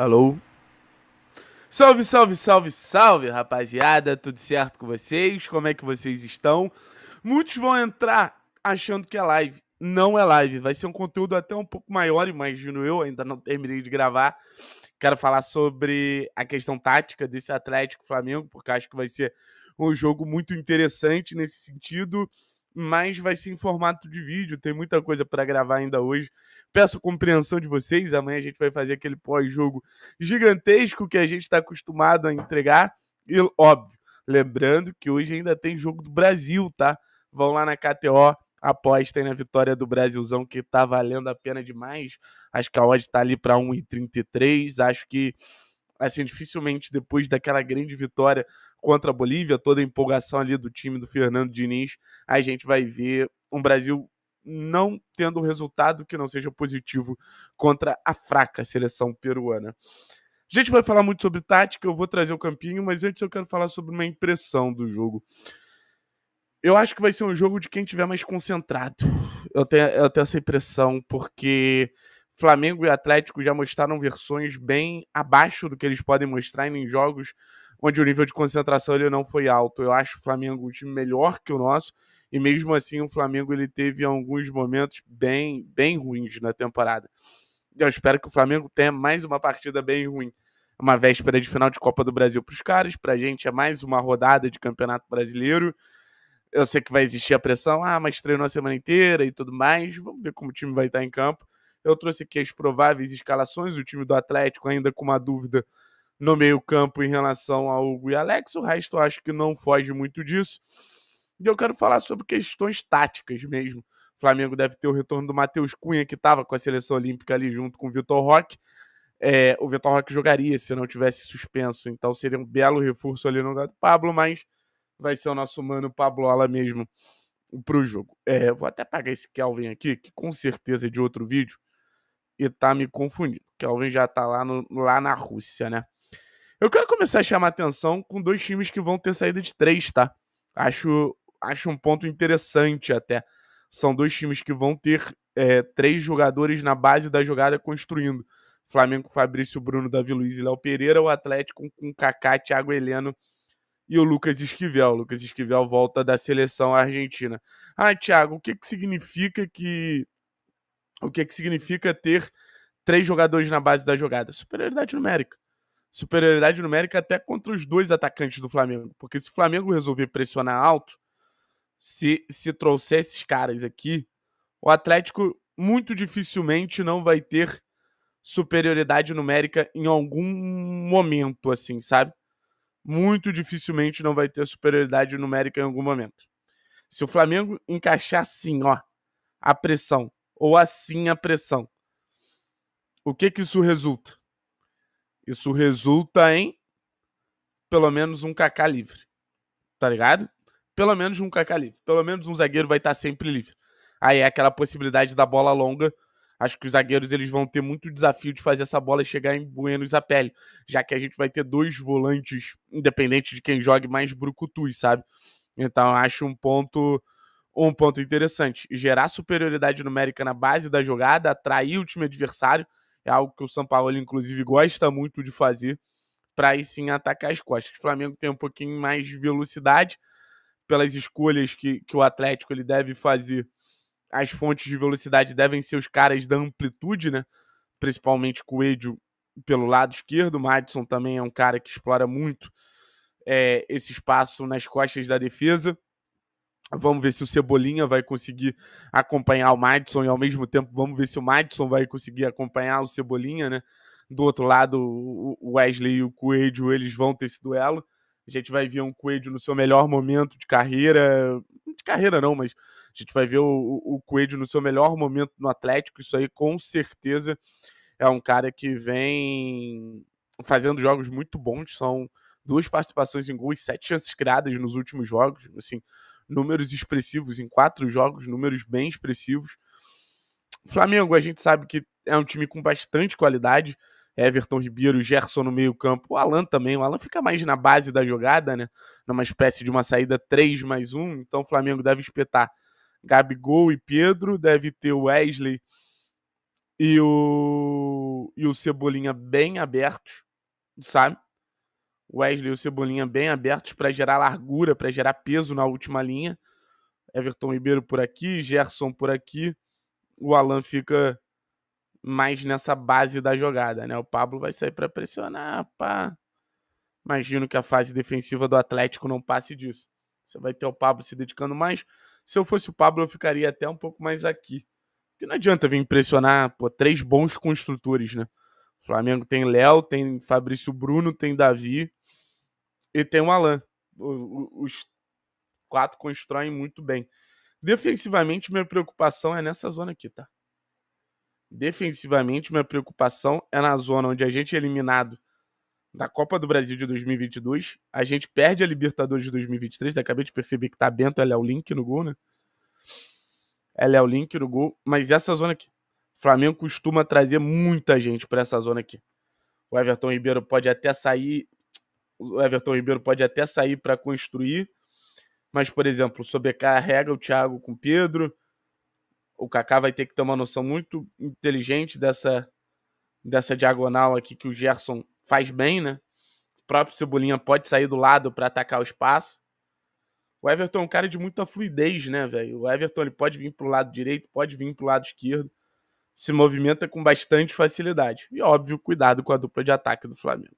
Alô? Salve, salve, salve, salve, rapaziada. Tudo certo com vocês? Como é que vocês estão? Muitos vão entrar achando que é live. Não é live, vai ser um conteúdo até um pouco maior, imagino eu, ainda não terminei de gravar. Quero falar sobre a questão tática desse Atlético Flamengo, porque acho que vai ser um jogo muito interessante nesse sentido mas vai ser em formato de vídeo, tem muita coisa para gravar ainda hoje. Peço compreensão de vocês, amanhã a gente vai fazer aquele pós-jogo gigantesco que a gente está acostumado a entregar, e óbvio, lembrando que hoje ainda tem jogo do Brasil, tá? Vão lá na KTO, apostem na vitória do Brasilzão, que tá valendo a pena demais. Acho que a odd tá ali para 1,33, acho que Assim, dificilmente depois daquela grande vitória contra a Bolívia, toda a empolgação ali do time do Fernando Diniz, a gente vai ver um Brasil não tendo um resultado que não seja positivo contra a fraca seleção peruana. A gente vai falar muito sobre tática, eu vou trazer o campinho, mas antes eu quero falar sobre uma impressão do jogo. Eu acho que vai ser um jogo de quem tiver mais concentrado. Eu tenho, eu tenho essa impressão, porque Flamengo e Atlético já mostraram versões bem abaixo do que eles podem mostrar em jogos onde o nível de concentração ele não foi alto. Eu acho o Flamengo um time melhor que o nosso e mesmo assim o Flamengo ele teve alguns momentos bem bem ruins na temporada. Eu espero que o Flamengo tenha mais uma partida bem ruim. Uma véspera de final de Copa do Brasil para os caras, para a gente é mais uma rodada de Campeonato Brasileiro. Eu sei que vai existir a pressão, ah, mas treinou a semana inteira e tudo mais. Vamos ver como o time vai estar em campo. Eu trouxe aqui as prováveis escalações, o time do Atlético ainda com uma dúvida no meio-campo em relação ao Hugo e Alex, o resto eu acho que não foge muito disso. E eu quero falar sobre questões táticas mesmo. O Flamengo deve ter o retorno do Matheus Cunha, que estava com a seleção olímpica ali junto com o Vitor Roque. É, o Vitor Roque jogaria se não tivesse suspenso, então seria um belo reforço ali no lugar do Pablo, mas vai ser o nosso mano Pablo Ala mesmo pro jogo. É, vou até pagar esse Kelvin aqui, que com certeza é de outro vídeo, e tá me confundindo. Kelvin já tá lá, no, lá na Rússia, né? Eu quero começar a chamar atenção com dois times que vão ter saída de três, tá? Acho, acho um ponto interessante até. São dois times que vão ter é, três jogadores na base da jogada construindo. Flamengo, Fabrício, Bruno, Davi Luiz e Léo Pereira. O Atlético com Kaká, Thiago Heleno e o Lucas Esquivel. O Lucas Esquivel volta da seleção argentina. Ah, Thiago, o que, que significa que o que, é que significa ter três jogadores na base da jogada? Superioridade numérica. Superioridade numérica até contra os dois atacantes do Flamengo. Porque se o Flamengo resolver pressionar alto, se, se trouxer esses caras aqui, o Atlético muito dificilmente não vai ter superioridade numérica em algum momento, assim, sabe? Muito dificilmente não vai ter superioridade numérica em algum momento. Se o Flamengo encaixar assim, ó, a pressão ou assim a pressão. O que que isso resulta? Isso resulta em pelo menos um Kaká livre. Tá ligado? Pelo menos um Kaká livre. Pelo menos um zagueiro vai estar tá sempre livre. Aí é aquela possibilidade da bola longa. Acho que os zagueiros eles vão ter muito desafio de fazer essa bola chegar em Buenos a pele, já que a gente vai ter dois volantes, independente de quem jogue, mais brucutus, sabe? Então acho um ponto um ponto interessante: gerar superioridade numérica na base da jogada, atrair o time adversário, é algo que o São Paulo, inclusive, gosta muito de fazer, para aí sim atacar as costas. O Flamengo tem um pouquinho mais de velocidade pelas escolhas que, que o Atlético ele deve fazer. As fontes de velocidade devem ser os caras da amplitude, né? Principalmente Coelho pelo lado esquerdo. Madison também é um cara que explora muito é, esse espaço nas costas da defesa. Vamos ver se o Cebolinha vai conseguir acompanhar o Madison e ao mesmo tempo vamos ver se o Madison vai conseguir acompanhar o Cebolinha, né? Do outro lado, o Wesley e o Coelho, eles vão ter esse duelo. A gente vai ver um Coelho no seu melhor momento de carreira, de carreira não, mas a gente vai ver o, o Coelho no seu melhor momento no Atlético. Isso aí com certeza é um cara que vem fazendo jogos muito bons, são duas participações em gols, sete chances criadas nos últimos jogos, assim, números expressivos em quatro jogos, números bem expressivos. Flamengo, a gente sabe que é um time com bastante qualidade. Everton Ribeiro, Gerson no meio-campo, o Alan também. O Alan fica mais na base da jogada, né? Numa espécie de uma saída 3 mais 1. Então o Flamengo deve espetar Gabigol e Pedro, deve ter o Wesley e o, e o Cebolinha bem abertos, sabe? Wesley e o Cebolinha bem abertos para gerar largura, para gerar peso na última linha. Everton Ribeiro por aqui, Gerson por aqui. O Alan fica mais nessa base da jogada, né? O Pablo vai sair para pressionar, pá. Imagino que a fase defensiva do Atlético não passe disso. Você vai ter o Pablo se dedicando mais. Se eu fosse o Pablo, eu ficaria até um pouco mais aqui. Porque não adianta vir impressionar, pô, três bons construtores, né? O Flamengo tem Léo, tem Fabrício Bruno, tem Davi e tem o Alan. Os quatro constroem muito bem. Defensivamente, minha preocupação é nessa zona aqui, tá? Defensivamente, minha preocupação é na zona onde a gente é eliminado da Copa do Brasil de 2022, a gente perde a Libertadores de 2023. Acabei de perceber que tá Bento, ela é o link no gol, né? Ela é o link no gol, mas essa zona aqui. O Flamengo costuma trazer muita gente para essa zona aqui. O Everton Ribeiro pode até sair o Everton Ribeiro pode até sair para construir, mas, por exemplo, sobrecarrega o Thiago com o Pedro. O Kaká vai ter que ter uma noção muito inteligente dessa, dessa diagonal aqui que o Gerson faz bem, né? O próprio Cebolinha pode sair do lado para atacar o espaço. O Everton é um cara de muita fluidez, né, velho? O Everton ele pode vir para o lado direito, pode vir para o lado esquerdo. Se movimenta com bastante facilidade. E, óbvio, cuidado com a dupla de ataque do Flamengo.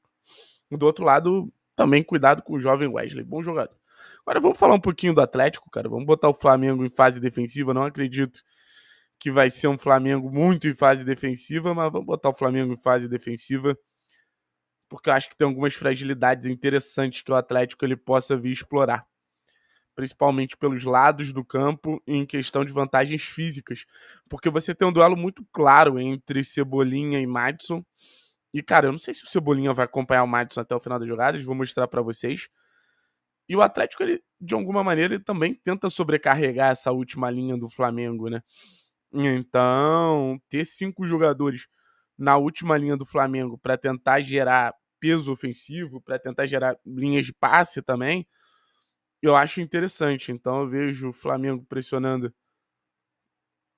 Do outro lado, também cuidado com o jovem Wesley, bom jogador. Agora vamos falar um pouquinho do Atlético, cara. Vamos botar o Flamengo em fase defensiva. Não acredito que vai ser um Flamengo muito em fase defensiva, mas vamos botar o Flamengo em fase defensiva, porque eu acho que tem algumas fragilidades interessantes que o Atlético ele possa vir explorar, principalmente pelos lados do campo e em questão de vantagens físicas, porque você tem um duelo muito claro entre Cebolinha e Madison e, cara, eu não sei se o Cebolinha vai acompanhar o Madison até o final da jogada, eu vou mostrar para vocês. E o Atlético, ele, de alguma maneira, ele também tenta sobrecarregar essa última linha do Flamengo, né? Então, ter cinco jogadores na última linha do Flamengo para tentar gerar peso ofensivo, para tentar gerar linhas de passe também, eu acho interessante. Então, eu vejo o Flamengo pressionando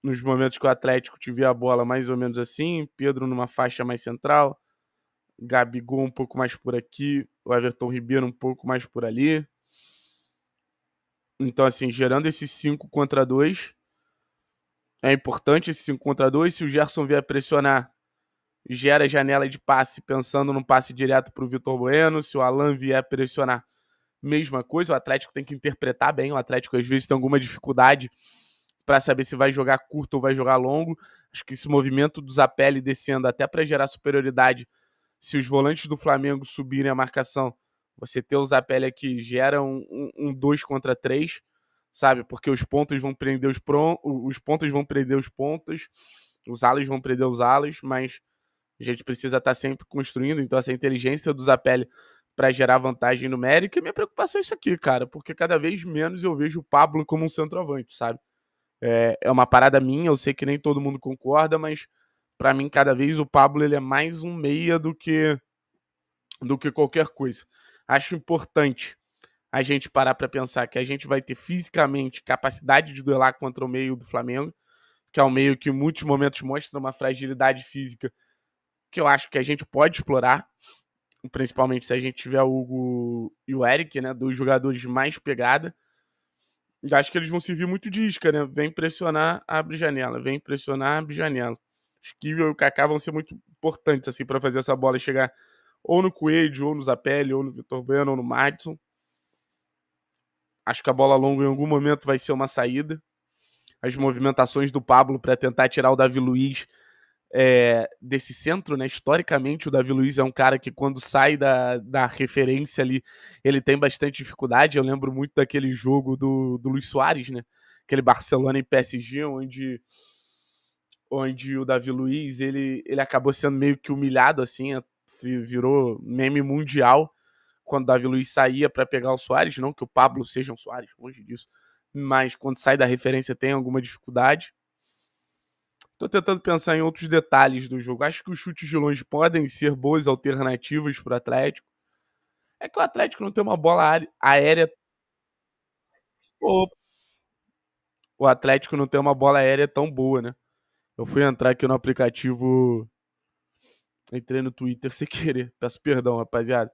nos momentos que o Atlético tiver a bola mais ou menos assim, Pedro numa faixa mais central, Gabigol um pouco mais por aqui, o Everton Ribeiro um pouco mais por ali. Então, assim, gerando esses 5 contra 2, é importante esse 5 contra 2. Se o Gerson vier pressionar, gera janela de passe, pensando num passe direto para o Vitor Bueno. Se o Alan vier pressionar, mesma coisa. O Atlético tem que interpretar bem. O Atlético, às vezes, tem alguma dificuldade para saber se vai jogar curto ou vai jogar longo. Acho que esse movimento do Zapelli descendo até para gerar superioridade, se os volantes do Flamengo subirem a marcação, você ter o Zapelli aqui gera um 2 um, dois contra 3, sabe? Porque os pontos vão prender os, pron, os pontos vão prender os pontos, os alas vão prender os alas, mas a gente precisa estar tá sempre construindo, então essa inteligência do Zapelli para gerar vantagem numérica. E minha preocupação é isso aqui, cara, porque cada vez menos eu vejo o Pablo como um centroavante, sabe? É, é uma parada minha, eu sei que nem todo mundo concorda, mas para mim, cada vez o Pablo ele é mais um meia do que, do que qualquer coisa. Acho importante a gente parar para pensar que a gente vai ter fisicamente capacidade de duelar contra o meio do Flamengo, que é um meio que em muitos momentos mostra uma fragilidade física que eu acho que a gente pode explorar, principalmente se a gente tiver o Hugo e o Eric, né, dos jogadores mais pegada. Acho que eles vão servir muito de isca, né? Vem pressionar, abre janela. Vem pressionar, abre janela. Os Kivel e o Kaká vão ser muito importantes, assim, para fazer essa bola chegar ou no Coelho, ou no Zapelli, ou no Vitor Bueno, ou no Madison. Acho que a bola longa em algum momento vai ser uma saída. As movimentações do Pablo para tentar tirar o Davi Luiz é, desse centro, né? Historicamente, o Davi Luiz é um cara que, quando sai da, da referência ali, ele tem bastante dificuldade. Eu lembro muito daquele jogo do, do Luiz Soares, né? Aquele Barcelona e PSG, onde, onde o Davi Luiz ele, ele acabou sendo meio que humilhado, assim, é, virou meme mundial quando o Davi Luiz saía para pegar o Soares. Não que o Pablo seja um Soares, longe disso, mas quando sai da referência tem alguma dificuldade. Estou tentando pensar em outros detalhes do jogo. Acho que os chutes de longe podem ser boas alternativas para o Atlético. É que o Atlético não tem uma bola aérea. O Atlético não tem uma bola aérea tão boa, né? Eu fui entrar aqui no aplicativo. Entrei no Twitter sem querer. Peço perdão, rapaziada.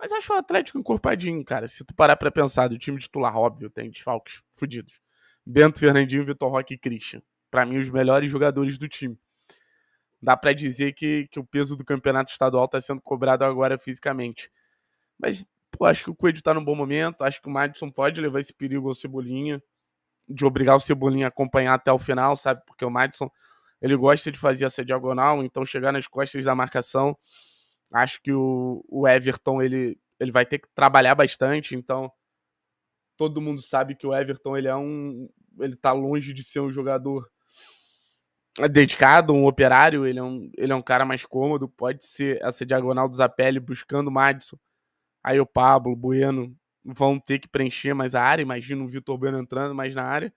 Mas acho o Atlético encorpadinho, cara. Se tu parar pra pensar, do time titular, óbvio, tem desfalques fudidos. Bento, Fernandinho, Vitor Roque e Christian para mim, os melhores jogadores do time. Dá para dizer que, que o peso do campeonato estadual está sendo cobrado agora fisicamente. Mas, pô, acho que o Coelho está num bom momento. Acho que o Madison pode levar esse perigo ao Cebolinha, de obrigar o Cebolinha a acompanhar até o final, sabe? Porque o Madison ele gosta de fazer essa diagonal, então chegar nas costas da marcação. Acho que o, o Everton ele, ele vai ter que trabalhar bastante, então todo mundo sabe que o Everton ele é um ele tá longe de ser um jogador dedicado, um operário, ele é um, ele é um cara mais cômodo, pode ser essa diagonal do Zapelli buscando o Madison. Aí o Pablo, o Bueno vão ter que preencher mais a área, imagina o Vitor Bueno entrando mais na área.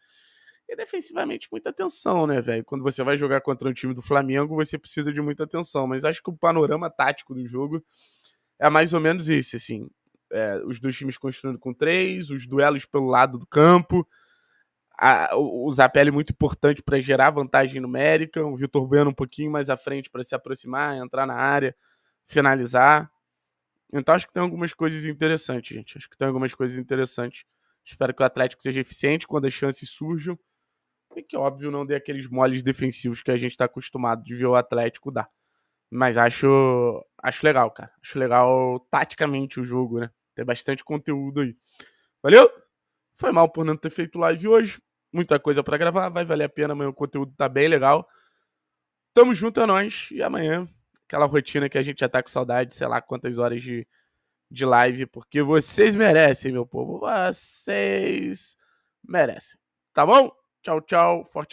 E defensivamente, muita atenção, né, velho? Quando você vai jogar contra um time do Flamengo, você precisa de muita atenção, mas acho que o panorama tático do jogo é mais ou menos isso, assim. É, os dois times construindo com três, os duelos pelo lado do campo, a, usar a pele é muito importante para gerar vantagem numérica, o Vitor Bueno um pouquinho mais à frente para se aproximar, entrar na área, finalizar. Então acho que tem algumas coisas interessantes, gente. Acho que tem algumas coisas interessantes. Espero que o Atlético seja eficiente quando as chances surjam. E que, óbvio, não dê aqueles moles defensivos que a gente está acostumado de ver o Atlético dar. Mas acho, acho legal, cara. Acho legal taticamente o jogo, né? Tem bastante conteúdo aí. Valeu? Foi mal por não ter feito live hoje muita coisa para gravar, vai valer a pena, amanhã o conteúdo tá bem legal. Tamo junto a é nós e amanhã aquela rotina que a gente já tá com saudade, sei lá quantas horas de, de live, porque vocês merecem, meu povo, vocês merecem. Tá bom? Tchau, tchau, forte